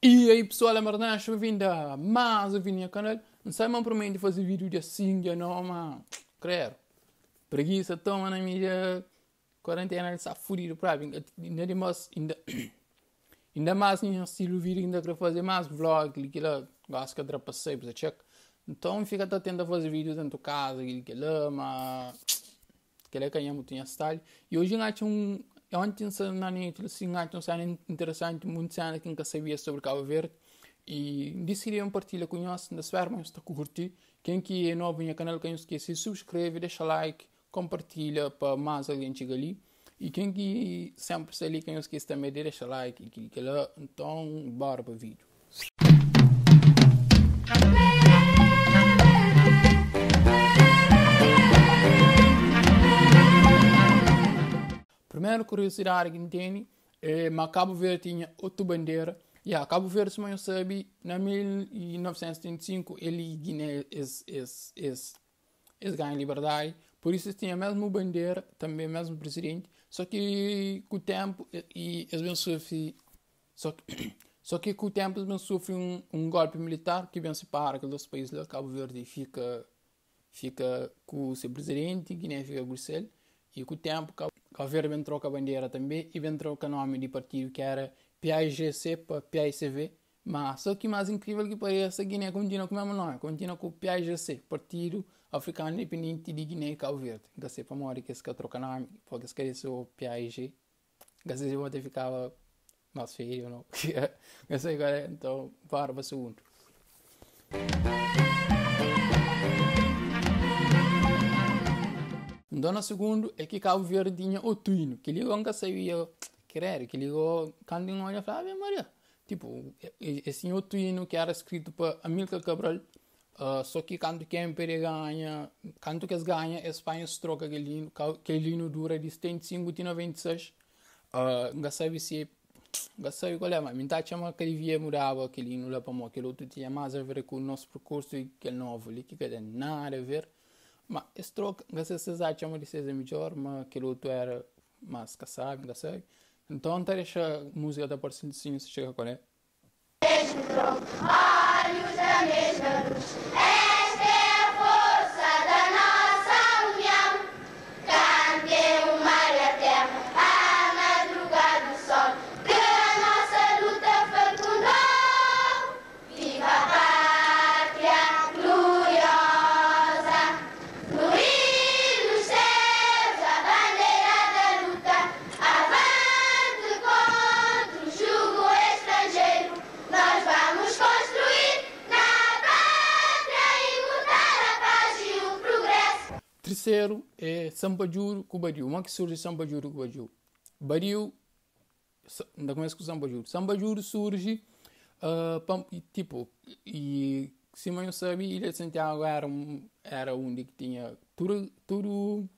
E aí pessoal, é Marnash, bem-vindo a mais um vídeo no canal. Não sei mais de fazer vídeo de assim, de não, mano. Creio. Preguiça toma na minha quarentena, está fudido pra mim. Ainda de mais, ainda... Ainda mais em estilo vídeo, ainda quero fazer mais vlog, que lá, gosto que eu para pra check. Então fica atento a fazer vídeos dentro de casa, que lá, mas... Que lá que eu tinha style. E hoje eu acho um... Eu antes de nem assim, não sei interessante, muito sana que nunca sabia sobre Cabo Verde e decidi compartilhar com nós das formas que está curtir. Quem que é novo no canal, quem não esquece, subscreve, deixa like, compartilha para mais alguém chegar ali. E quem que sempre está ali, quem não esquece também, deixa like e clica lá. Então, bora para o vídeo. primeira curiosidade que tem é que Cabo Verde tinha outra bandeira. E yeah, Cabo Verde, se não sabe, na 1935 ele Guiné esse esse esse ganha liberdade. Por isso tinha a mesma bandeira, também o mesmo presidente. Só que com o tempo e eles bem sofrem, só que, só que com o tempo eles sofrem um, um golpe militar que bem separa aqueles países lá, Cabo Verde fica fica com o seu presidente, Guiné fica com o e com o tempo Cabo Calvera bem troca a bandeira também e bem troca o nome de partido que era PIGC para PICV. Mas só que mais incrível que pareça, Guiné continua com o mesmo nome, continua com o PIGC, Partido Africano Independente de Guiné e Cabo Verde. Então, se para morrer que se troca nome, porque se quer ser o PIG, às vezes eu até ficava mais feio, não? Não sei agora, então, para o segundo. Dona segundo é que Cabo Verde tinha o tuino, que ele nunca sabia querer, que ele quando olha falava, Maria. Tipo, esse o tuino que era escrito para Amílcar Cabral, uh, só que quando que a Império ganha, quando que eles ganham, a Espanha se troca aquele aquele hino dura de 75 a 96, uh, nunca sabe se nunca sabe qual é, mas me minta chama que ele via morava aquele hino lá para mim, aquele outro tinha mais a ver com o nosso percurso e aquele novo ali, que não tem nada a ver. Ma, strok nga se se za chamo di se melhor ma que o outro era mais casado da sei. Então tá deixa música da porção se chega com ele. Beijo, Mário da Mesa dos terceiro é Sambajuro Cubadiu. Uma é que surge Sambajuro Cubadiu. Bariu, ainda começa com Sambajuro. Sambajuro surge, uh, tipo, e se Simão sabe, Ilha de Santiago era, um, era onde que tinha tudo, tudo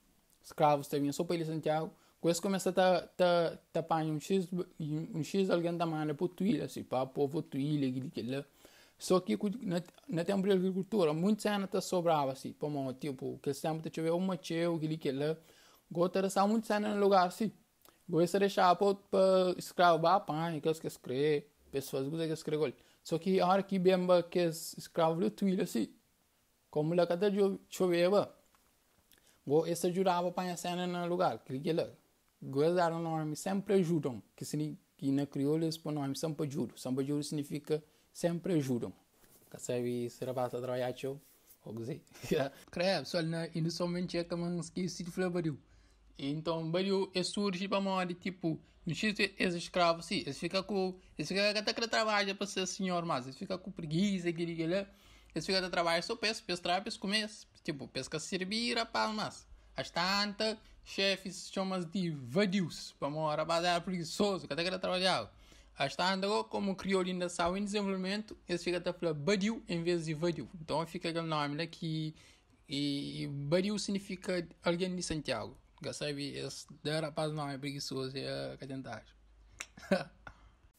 escravos também, só para Ilha de Santiago. Com isso começa a tapar ta, ta um X, um X alguém da mana para Tuíra, assim, para o assim, povo Tuíra, aquilo que lá. Só que na né, né, tempo de agricultura, muitos anos tá sobrava assim, por mim, tipo, que sempre tiver uma cheio, aquele que lá, né? gota de muitos anos no lugar assim. Gosta de deixar para escravo pai, que as que escreve, pessoas que que escreve. Só que a hora que bem que escravo do tuilho assim, como lá cada choveva, go essa ajudava para a cena no lugar, que aquele que lá. Gozaram nome sempre ajudam, que se que na crioulo eles põe nome sempre ajudo, sempre ajudo significa sempre ajudam. Kasabi Surabasa Trayacho, Ogzi. Crab, solna, inicialmente é acabam esqueci de falar barulho. Então, barulho é surge para morrer, tipo, no chiste, esse escravo, sim, esse fica com. Esse fica até que trabalha para ser senhor, mas esse fica com preguiça, aquele, aquele. Esse fica até trabalha, só pesca, pesca, pesca, começa. Tipo, pesca servir, rapaz, mas. As tantas, chefes chamam de vadios, para morrer, rapaz, era é preguiçoso, que até que trabalhava. Está agora como criou linda saiu em desenvolvimento, Esse fica até falar badiu em vez de vadiu. Então fica aquele nome daqui e, e badiu significa alguém de Santiago. Já sabe, esse da rapaz não é preguiçoso, é cadentar.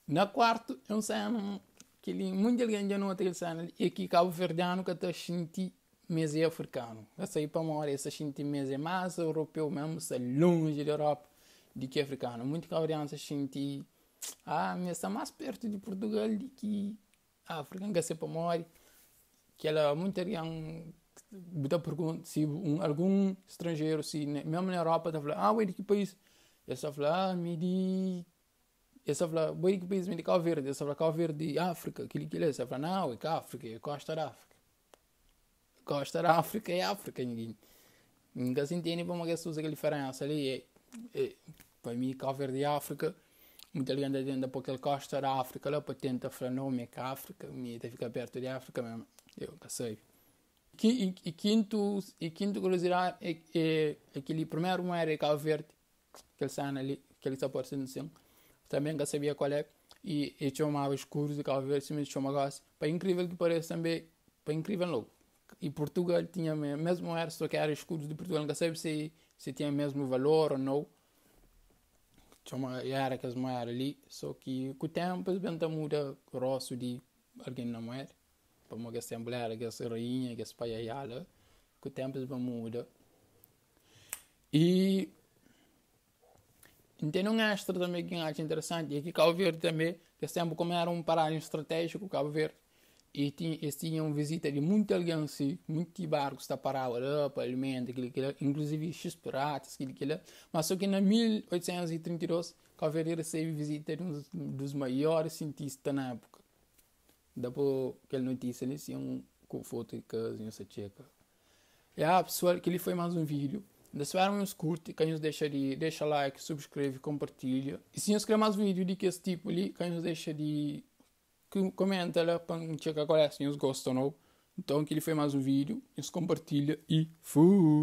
Na quarta é um cena que muito alguém já não tem cena e aqui Cabo Verdeano que é está senti mas é africano. Essa sei, para uma hora, senti gente é mais europeu mesmo, é longe da Europa do que africano. Muito cabo se sente ah, mas está mais perto de Portugal do que a África, que para morrer. Que ela muito muita pergunta se um, algum estrangeiro, se mesmo na Europa, está falando, ah, ué, de que país? Eu só falo, ah, me de... Eu só falo, ué, de que país? Me de Cabo Verde. Eu só falo, Cabo Verde, África, aquilo que ele é. Eu falo, não, é que África, é Costa da África. Costa da África é África, ninguém. Nunca se entende como é que se usa aquela diferença ali. É, é, para mim, Cabo Verde é África muita gente ainda porque ele Costa da África, lá para tenta falar, não, é que a África, me tem ficar perto de África mesmo, eu não tá sei. E, e, quinto, e quinto curiosidade é, é, é primeiro era Cabo Verde, que ele está ali, que ele está por assim, também não sabia qual é, e, e chamava escuros de Cabo Verde, mas chamava gás, para incrível que pareça também, para incrível logo. E Portugal tinha mesmo era só que era escuros de Portugal, não sabia se, se tinha mesmo valor ou não, chama yara as mayar ali só que com o tempo benta muda grosso de alguém na mãe para uma assembleia que é rainha que essa paiaiala com o tempo benta muda e então um extra também que acho interessante e que Cabo Verde também que sempre como era um paragem estratégico Cabo Verde e tinha, eles tinham visita de muito alguém muitos barcos da para a Europa, Alemanha, inclusive os piratas, aquilo, aquilo. mas só que em 1832 Calveri recebe visita de um dos maiores cientistas na época. Depois aquela notícia, eles tinham com foto de casa, essa tcheca. E a ah, pessoa, aquele foi mais um vídeo. Deixaram uns curte, quem nos deixa de deixa like, subscreve, compartilha. E se nos mais um vídeo de que esse tipo ali, quem nos deixa de comenta quando ver qual é, se vocês gostam ou não. Então aquele foi mais um vídeo, se compartilha e fui!